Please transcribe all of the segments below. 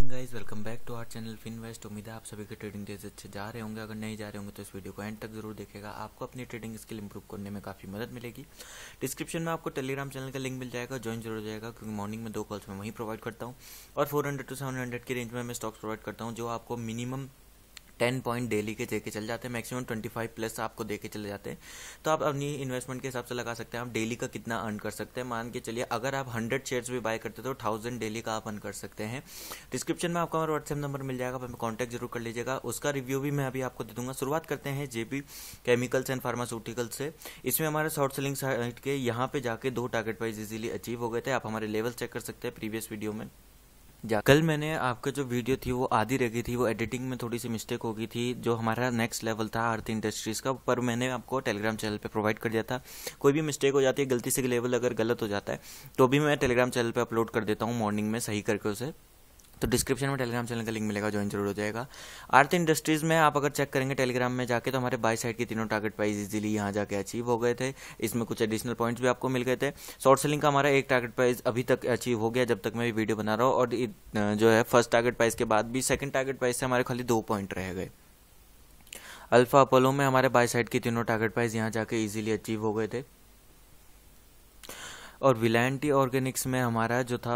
morning guys welcome back to our channel वेस्ट उम्मीद है आप सभी के ट्रेडिंग डेज अच्छे जा रहे होंगे अगर नहीं जा रहे होंगे तो इस वीडियो को एंड तक जरूर देखेगा आपको अपनी ट्रेडिंग स्किल इंप्रूव करने में काफ़ी मदद मिलेगी डिस्क्रिप्शन में आपको टेलीग्राम चैनल का लिंक मिल जाएगा ज्वाइन जरूर हो जाएगा क्योंकि मॉर्निंग में दो कॉल्स में वहीं प्रोवाइड करता हूँ और four hundred to seven hundred की रेंज में मैं स्टॉक्स प्रोवाइड करता हूँ जो आपको मिनिमम टेन पॉइंट डेली के देके चल जाते हैं मैक्सिमम ट्वेंटी फाइव प्लस आपको देके चले जाते हैं तो आप अपनी इन्वेस्टमेंट के हिसाब से लगा सकते हैं आप डेली का कितना अर्न कर सकते हैं मान के चलिए अगर आप हंड्रेड शेयर्स भी बाय करते तो थाउजेंड डेली का आप अर्न कर सकते हैं डिस्क्रिप्शन में आपका हमारा व्हाट्सएप नंबर मिल जाएगा आप हमें कॉन्टैक्ट जरूर कर लीजिएगा उसका रिव्यू भी मैं अभी आपको दे दूंगा शुरुआत करते हैं जेपी केमिकल्स एंड फार्मास्यूटिकल्स से इसमें हमारे शॉर्ट सेलिंग साइट के यहाँ पे जाके दो टारगेट वाइज इजिली अचीव हो गए थे आप हमारे लेवल चेक कर सकते हैं प्रीवियस वीडियो में जा कल मैंने आपका जो वीडियो थी वो आधी रह गई थी वो एडिटिंग में थोड़ी सी मिस्टेक हो गई थी जो हमारा नेक्स्ट लेवल था अर्थ इंडस्ट्रीज़ का पर मैंने आपको टेलीग्राम चैनल पे प्रोवाइड कर दिया था कोई भी मिस्टेक हो जाती है गलती से लेवल अगर गलत हो जाता है तो भी मैं टेलीग्राम चैनल पर अपलोड कर देता हूँ मॉर्निंग में सही करके उसे तो डिस्क्रिप्शन में टेलीग्राम चैनल का लिंक मिलेगा ज्वाइन जरूर हो जाएगा आर्थ इंडस्ट्रीज़ में आप अगर चेक करेंगे टेलीग्राम में जाके तो हमारे बाई साइड की तीनों टारगेट प्राइस इजीली यहाँ जाके अचीव हो गए थे इसमें कुछ एडिशनल पॉइंट्स भी आपको मिल गए थे शॉर्ट सेलिंग का हमारा एक टारगेट प्राइस अभी तक अचीव हो गया जब तक मैं भी वीडियो बना रहा हूँ और जो है फर्स्ट टारगेट प्राइस के बाद भी सेकेंड टारगेट प्राइस से हमारे खाली दो पॉइंट रह गए अल्फा अपोलो में हमारे बाई साइड की तीनों टारगेट प्राइस यहाँ जाके ईजिली अचीव हो गए थे और विलानटी ऑर्गेनिक्स में हमारा जो था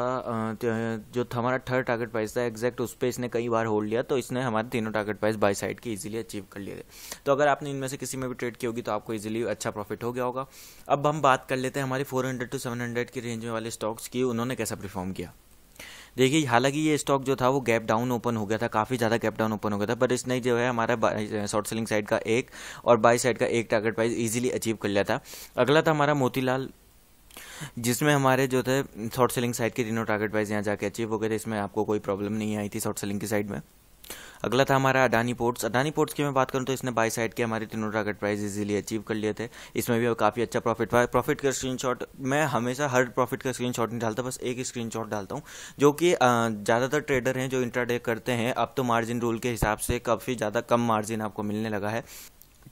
जो था हमारा थर्ड टारगेट प्राइस था एग्जैक्ट उस पर इसने कई बार होल्ड लिया तो इसने हमारे तीनों टारगेट प्राइस बाई साइड के इजीली अचीव कर लिए थे तो अगर आपने इनमें से किसी में भी ट्रेड की होगी तो आपको इजीली अच्छा प्रॉफिट हो गया होगा अब हम बात कर लेते हैं हमारी four hundred to seven hundred की रेंज में वाले स्टॉक्स की उन्होंने कैसा परफॉर्म किया देखिए हालांकि ये स्टॉक जो था वो गैप डाउन ओपन हो गया था काफ़ी ज़्यादा गैप डाउन ओपन हो गया था पर इसने जो है हमारा शॉर्ट सेलिंग साइड का एक और बाई साइड का एक टारगेट प्राइस इजीली अचीव कर लिया था अगला था हमारा मोतीलाल जिसमें हमारे जो थे शॉर्ट सेलिंग साइड के तीनों टारगेट प्राइस यहाँ जाके अचीव हो गए थे इसमें आपको कोई प्रॉब्लम नहीं आई थी शॉर्ट सेलिंग की साइड में अगला था हमारा अडानी पोर्ट्स अडानी पोर्ट्स की मैं बात करूँ तो इसने बाई साइड के हमारे तीनों टारगेट प्राइस इजीली अचीव कर लिए थे इसमें भी काफ़ी अच्छा प्रॉफिट हुआ प्रॉफिट का स्क्रीन मैं हमेशा हर प्रॉफिट का स्क्रीनशॉट नहीं डालता बस एक स्क्रीन डालता हूँ जो कि ज़्यादातर ट्रेडर हैं जो इंट्राडे करते हैं अब तो मार्जिन रूल के हिसाब से काफ़ी ज़्यादा कम मार्जिन आपको मिलने लगा है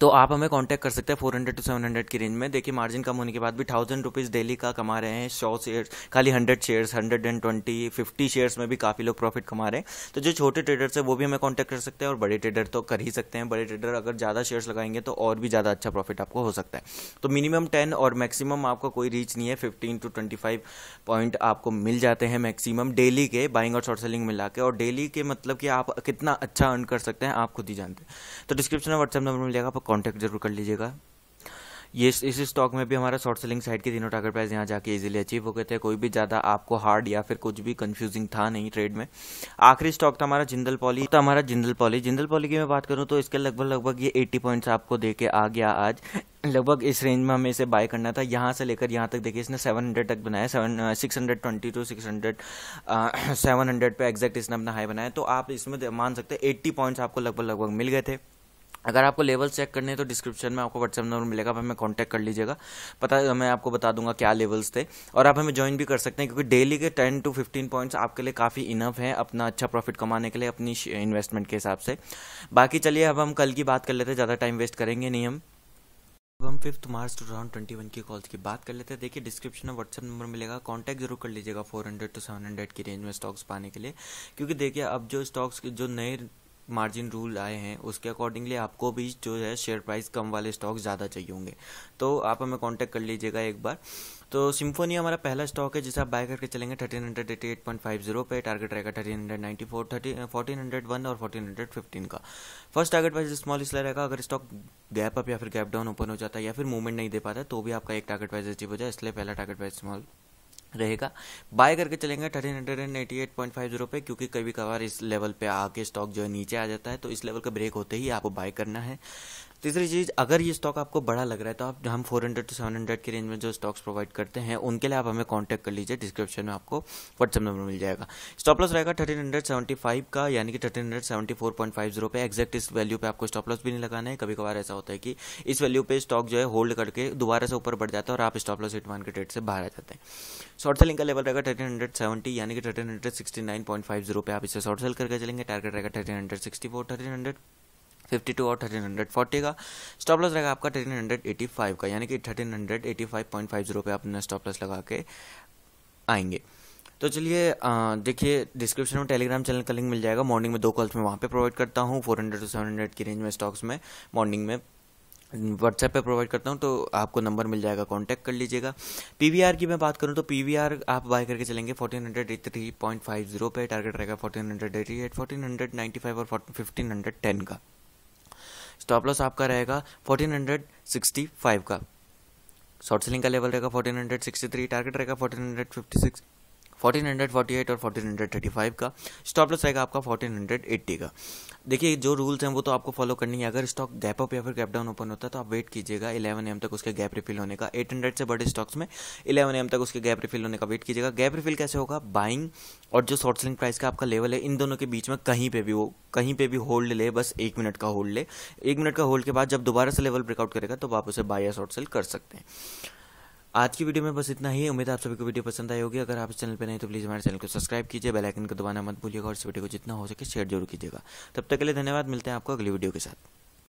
तो आप हमें कांटेक्ट कर सकते हैं four hundred to seven hundred की रेंज में देखिए मार्जिन कम होने के बाद भी थाउजेंड रुपीज़ डेली का कमा रहे हैं सौ शेयर खाली hundred shares hundred and twenty fifty shares में भी काफ़ी लोग प्रॉफिट कमा रहे हैं तो जो छोटे ट्रेडर्स हैं वो भी हमें कॉन्टैक्ट कर सकते हैं और बड़े ट्रेडर तो कर ही सकते हैं बड़े ट्रेडर अगर ज़्यादा शेयर्स लगाएंगे तो और भी ज़्यादा अच्छा प्रॉफिट आपको हो सकता है तो मिनिमम टेन और मैक्सिमम आपका कोई रीच नहीं है fifteen to twenty five point आपको मिल जाते हैं मैक्सिमम डेली के बाइंग और शॉर्ट सेलिंग मिला के और डेली के मतलब कि आप कितना अच्छा अर्न कर सकते हैं आप खुद ही जानते हैं तो डिस्क्रिप्शन में व्हाट्सएप नंबर मिल जाएगा आपको कॉन्टैक्ट जरूर कर लीजिएगा ये इस स्टॉक में भी हमारा शॉर्ट सेलिंग साइड के तीनों टारगेट प्राइस यहाँ जाके इजीली अचीव हो गए थे कोई भी ज़्यादा आपको हार्ड या फिर कुछ भी कंफ्यूजिंग था नहीं ट्रेड में आखिरी स्टॉक था हमारा जिंदल पॉली तो हमारा जिंदल पॉली जिंदल पॉली की मैं बात करूँ तो इसके लगभग लगभग ये एट्टी पॉइंट्स आपको दे के आ गया आज लगभग इस रेंज में हमें इसे बाय करना था यहाँ से लेकर यहाँ तक देखिए इसने 700 तक बनाया seven six hundred twenty to six hundred seven hundred पर एग्जैक्ट इसने अपना हाई बनाया तो आप इसमें मान सकते हैं एट्टी पॉइंट्स आपको लगभग लगभग मिल गए थे अगर आपको लेवल चेक करने हैं तो डिस्क्रिप्शन में आपको व्हाट्सएप नंबर मिलेगा आप हमें कांटेक्ट कर लीजिएगा पता है मैं आपको बता दूंगा क्या लेवल्स थे और आप हमें ज्वाइन भी कर सकते हैं क्योंकि डेली के टेन टू फिफ्टीन पॉइंट्स आपके लिए काफ़ी इनफ है अपना अच्छा प्रॉफिट कमाने के लिए अपनी इन्वेस्टमेंट के हिसाब से बाकी चलिए अब हम कल की बात कर लेते हैं ज़्यादा टाइम वेस्ट करेंगे नहीं हम अब हम fifth March two round twenty one की कॉल्स की बात कर लेते हैं देखिए डिस्क्रिप्शन में व्हाट्सअप नंबर मिलेगा कॉन्टैक्ट जरूर कर लीजिएगा four hundred to seven hundred की रेंज में स्टॉक्स पाने के लिए क्योंकि देखिए अब जो स्टॉक्स जो नए मार्जिन रूल आए हैं उसके अकॉर्डिंगली आपको भी जो है शेयर प्राइस कम वाले स्टॉक ज़्यादा चाहिए होंगे तो आप हमें कांटेक्ट कर लीजिएगा एक बार तो सिम्फोनी हमारा पहला स्टॉक है जिसे आप बाय करके चलेंगे thirteen hundred eighty eight point five zero पे टारगेट रहेगा thirteen hundred ninety four thirty fourteen hundred one और फोर्टीन हंड्रेड फिफ्टीन का फर्स्ट टारगेट वाइज स्मॉल इसलिए रहेगा अगर स्टॉक गैप अप या फिर गैप डाउन ओपन हो जाता है या फिर मूवमेंट नहीं दे पाता तो भी आपका एक टारगेट वाइज अचीव हो जाए इसलिए पहला टारगेट वाइज स्मॉल रहेगा बाय करके चलेंगे thirteen hundred and eighty eight point five zero पे क्योंकि कभी कभार इस लेवल पे आके स्टॉक जो है नीचे आ जाता है तो इस लेवल का ब्रेक होते ही आपको बाय करना है तीसरी चीज़ अगर ये स्टॉक आपको बड़ा लग रहा है तो आप हम 400 टू 700 के रेंज में जो स्टॉक्स प्रोवाइड करते हैं उनके लिए आप हमें कांटेक्ट कर लीजिए डिस्क्रिप्शन में आपको व्हाट्सएप नंबर मिल जाएगा स्टॉप लॉस रहेगा थर्टीन का यानी कि थर्टीन पे एक्जैक्ट इस वैल्यू पे आपको स्टॉप लॉस भी नहीं लगाना है कभी कभार ऐसा होता है कि इस वैल्यू पे स्टॉक जो है होल्ड करके दोबारा से ऊपर बढ़ जाता है और आप स्टॉप लॉस हिट मान के से बाहर आ जाते हैं शॉर्ट सेलिंग का लेवल रहेगा थर्टीन हंड्रेड सेवेंटी यानी कि thirteen hundred sixty nine point five zero पे आप इसे शॉर्ट सेल करके चलेंगे टारगेट रहेगा thirteen hundred sixty four thirteen hundred fifty two और थर्टीन हंड्रेड फोर्टी का स्टॉप लॉस रहेगा आपका थर्टीन हंड्रेड एटी फाइव का यानी कि thirteen hundred eighty five point five zero पे आपने स्टॉप लॉस लगा के आएंगे तो चलिए देखिए डिस्क्रिप्शन में टेलीग्राम चैनल का लिंक मिल जाएगा मॉर्निंग में दो कॉल्स में वहाँ पे प्रोवाइड करता हूँ four hundred to seven hundred की रेंज में स्टॉक्स में मॉर्निंग में व्हाट्सएप पे प्रोवाइड करता हूँ तो आपको नंबर मिल जाएगा कांटेक्ट कर लीजिएगा पीवीआर की मैं बात करूँ तो पीवीआर आप बाय करके चलेंगे fourteen hundred eighty three point five zero पे टारगेट रहेगा fourteen hundred eighty eight fourteen hundred ninety five और फिफ्टीन हंड्रेड टेन का स्टॉप लॉस आपका रहेगा 1465 का शॉर्ट सेलिंग का लेवल रहेगा 1463 टारगेट रहेगा 1456 1448 और 1435 का स्टॉप लॉस रहेगा आपका 1480 का देखिए जो रूल्स हैं वो तो आपको फॉलो करनी है अगर स्टॉक गैप अप या फिर गैप डाउन ओपन होता है तो आप वेट कीजिएगा 11 एम तक उसके गैप रिफिल होने का 800 से बड़े स्टॉक्स में 11 एम तक उसके गैप रिफिल होने का वेट कीजिएगा गैप रिफिल कैसे होगा बाइंग और जो शॉर्ट सेलिंग प्राइस का आपका लेवल है इन दोनों के बीच में कहीं पे भी वो कहीं पे भी होल्ड ले बस एक मिनट का होल्ड ले एक मिनट का होल्ड के बाद जब दोबारा से लेवल ब्रेकआउट करेगा तो आप उसे बाय या शॉर्ट सेल कर सकते हैं आज की वीडियो में बस इतना ही उम्मीद आप सभी को वीडियो पसंद आई होगी अगर आप इस चैनल पर नहीं तो प्लीज़ हमारे चैनल को सब्सक्राइब कीजिए बेल आइकन को दबाना मत भूलिएगा और इस वीडियो को जितना हो सके शेयर जरूर कीजिएगा तब तक के लिए धन्यवाद मिलते हैं आपको अगली वीडियो के साथ